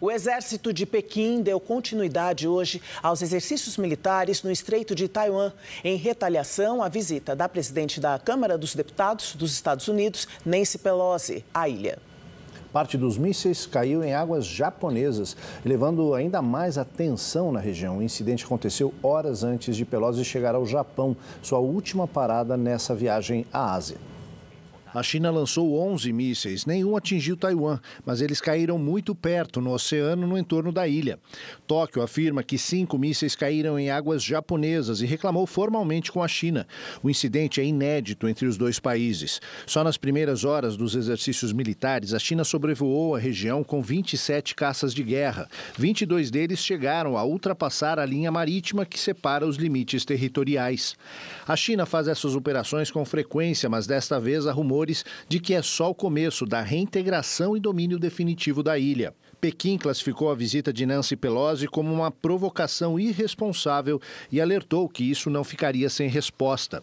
O exército de Pequim deu continuidade hoje aos exercícios militares no Estreito de Taiwan, em retaliação à visita da presidente da Câmara dos Deputados dos Estados Unidos, Nancy Pelosi, à ilha. Parte dos mísseis caiu em águas japonesas, levando ainda mais a tensão na região. O incidente aconteceu horas antes de Pelosi chegar ao Japão, sua última parada nessa viagem à Ásia. A China lançou 11 mísseis, nenhum atingiu Taiwan, mas eles caíram muito perto no oceano no entorno da ilha. Tóquio afirma que cinco mísseis caíram em águas japonesas e reclamou formalmente com a China. O incidente é inédito entre os dois países. Só nas primeiras horas dos exercícios militares, a China sobrevoou a região com 27 caças de guerra. 22 deles chegaram a ultrapassar a linha marítima que separa os limites territoriais. A China faz essas operações com frequência, mas desta vez arrumou de que é só o começo da reintegração e domínio definitivo da ilha. Pequim classificou a visita de Nancy Pelosi como uma provocação irresponsável e alertou que isso não ficaria sem resposta.